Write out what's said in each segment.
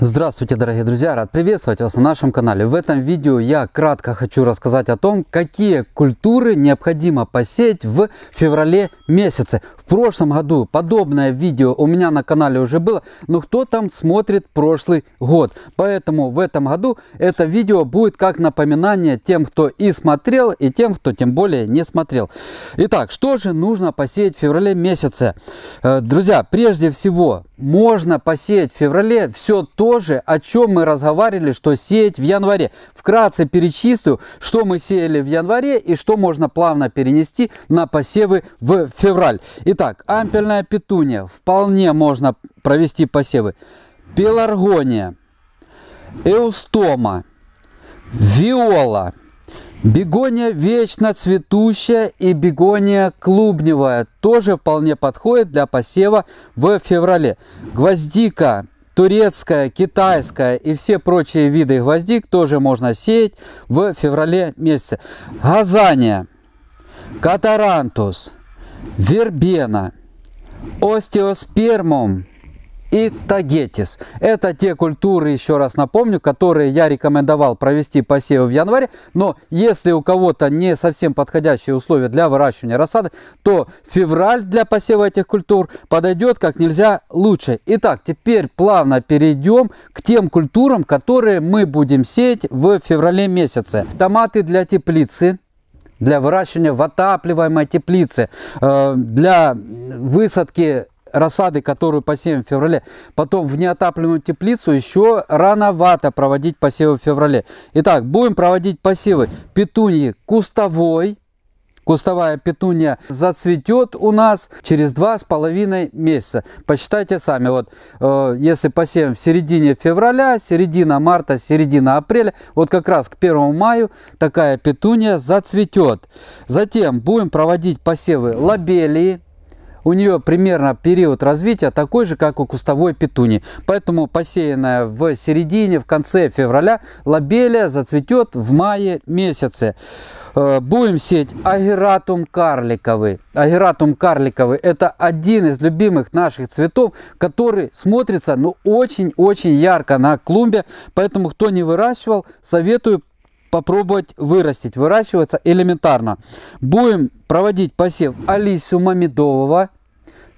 Здравствуйте, дорогие друзья! Рад приветствовать вас на нашем канале. В этом видео я кратко хочу рассказать о том, какие культуры необходимо посеять в феврале месяце. В прошлом году подобное видео у меня на канале уже было, но кто там смотрит прошлый год? Поэтому в этом году это видео будет как напоминание тем, кто и смотрел, и тем, кто тем более не смотрел. Итак, что же нужно посеять в феврале месяце? Э, друзья, прежде всего, можно посеять в феврале все то, то же, о чем мы разговаривали, что сеять в январе. Вкратце перечислю, что мы сеяли в январе и что можно плавно перенести на посевы в февраль. Итак, ампельная петуния. Вполне можно провести посевы. Пеларгония, эустома, виола, бегония вечно цветущая и бегония клубневая тоже вполне подходит для посева в феврале. Гвоздика, турецкая, китайская и все прочие виды гвоздик тоже можно сеять в феврале месяце. Газания, катарантус, вербена, остеоспермум, и тагетис. Это те культуры, еще раз напомню, которые я рекомендовал провести посевы в январе. Но если у кого-то не совсем подходящие условия для выращивания рассады, то февраль для посева этих культур подойдет как нельзя лучше. Итак, теперь плавно перейдем к тем культурам, которые мы будем сеять в феврале месяце. Томаты для теплицы, для выращивания в отапливаемой теплице, э, для высадки рассады, которую посеем в феврале, потом в неотапливаемую теплицу, еще рановато проводить посевы в феврале. Итак, будем проводить посевы петуньи кустовой. Кустовая петунья зацветет у нас через два с половиной месяца. Посчитайте сами, вот э, если посеем в середине февраля, середина марта, середина апреля, вот как раз к 1 маю такая петунья зацветет. Затем будем проводить посевы лобелии у нее примерно период развития такой же, как у кустовой петуни. Поэтому посеянная в середине, в конце февраля, лобелия зацветет в мае месяце. Э, будем сеять агератум карликовый. Агератум карликовый – это один из любимых наших цветов, который смотрится ну, очень-очень ярко на клумбе. Поэтому, кто не выращивал, советую попробовать вырастить. Выращивается элементарно. Будем проводить посев алисиума медового.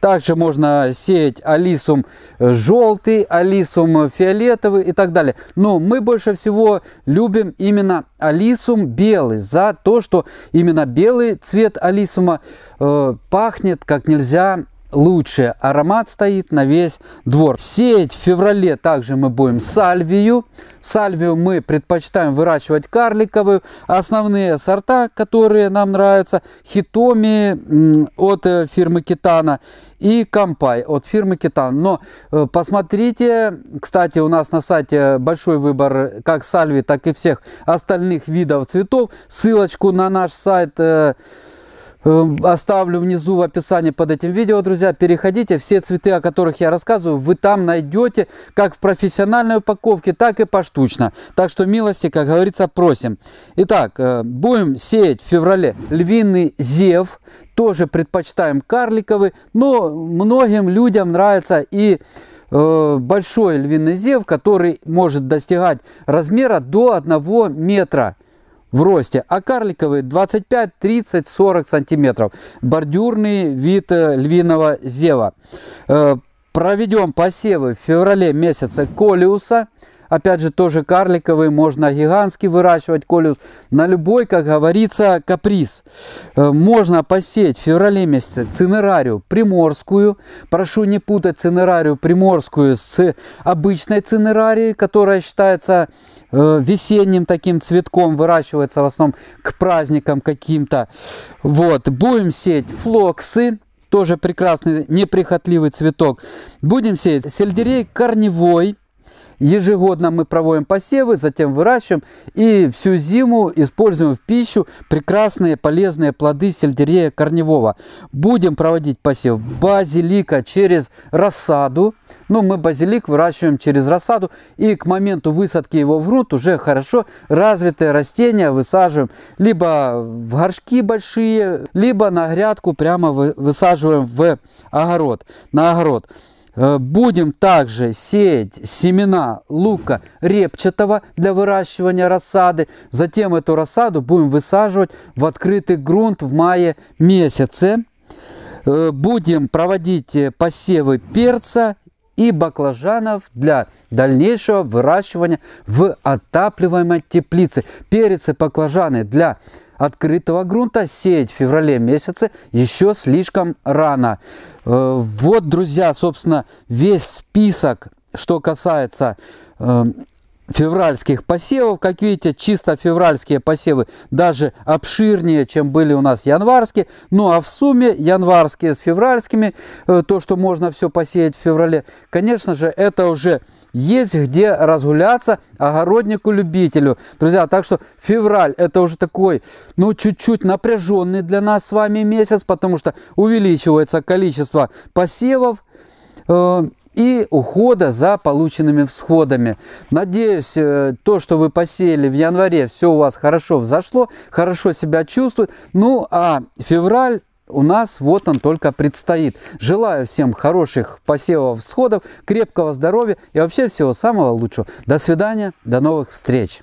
Также можно сеять алисум э, желтый, алисум фиолетовый и так далее. Но мы больше всего любим именно алисум белый. За то, что именно белый цвет алисума э, пахнет как нельзя лучший аромат стоит на весь двор. Сеять в феврале также мы будем сальвию. Сальвию мы предпочитаем выращивать карликовую. Основные сорта, которые нам нравятся, хитоми от э, фирмы Китана и компай от фирмы Китан. Но э, посмотрите, кстати, у нас на сайте большой выбор как сальви, так и всех остальных видов цветов. Ссылочку на наш сайт э, Эм, оставлю внизу в описании под этим видео, друзья. Переходите, все цветы, о которых я рассказываю, вы там найдете, как в профессиональной упаковке, так и поштучно. Так что милости, как говорится, просим. Итак, э, будем сеять в феврале львиный зев, тоже предпочитаем карликовый, но многим людям нравится и э, большой львиный зев, который может достигать размера до 1 метра в росте, а карликовые 25, 30, 40 сантиметров. Бордюрный вид э, львиного зева. Э, проведем посевы в феврале месяце колиуса – Опять же, тоже карликовый, можно гигантский выращивать колюс. На любой, как говорится, каприз. Э, можно посеять в феврале месяце цинерарию приморскую. Прошу не путать цинерарию приморскую с обычной цинерарией, которая считается э, весенним таким цветком, выращивается в основном к праздникам каким-то. Вот. Будем сеять флоксы тоже прекрасный неприхотливый цветок. Будем сеять сельдерей корневой, Ежегодно мы проводим посевы, затем выращиваем и всю зиму используем в пищу прекрасные полезные плоды сельдерея корневого. Будем проводить посев базилика через рассаду. Ну, мы базилик выращиваем через рассаду и к моменту высадки его в грунт уже хорошо развитые растения высаживаем либо в горшки большие, либо на грядку прямо высаживаем в огород, на огород. Э, будем также сеять семена лука репчатого для выращивания рассады. Затем эту рассаду будем высаживать в открытый грунт в мае месяце. Э, будем проводить э, посевы перца и баклажанов для дальнейшего выращивания в отапливаемой теплице. Перец и баклажаны для открытого грунта сеять в феврале месяце еще слишком рано. Э, вот, друзья, собственно, весь список, что касается э, февральских посевов. Как видите, чисто февральские посевы даже обширнее, чем были у нас январские. Ну а в сумме январские с февральскими, э, то, что можно все посеять в феврале, конечно же, это уже есть где разгуляться огороднику-любителю. Друзья, так что февраль это уже такой, ну, чуть-чуть напряженный для нас с вами месяц, потому что увеличивается количество посевов. Э, и ухода за полученными всходами. Надеюсь, э, то, что вы посеяли в январе, все у вас хорошо взошло, хорошо себя чувствует. Ну, а февраль у нас вот он только предстоит. Желаю всем хороших посевов, всходов, крепкого здоровья и вообще всего самого лучшего. До свидания, до новых встреч!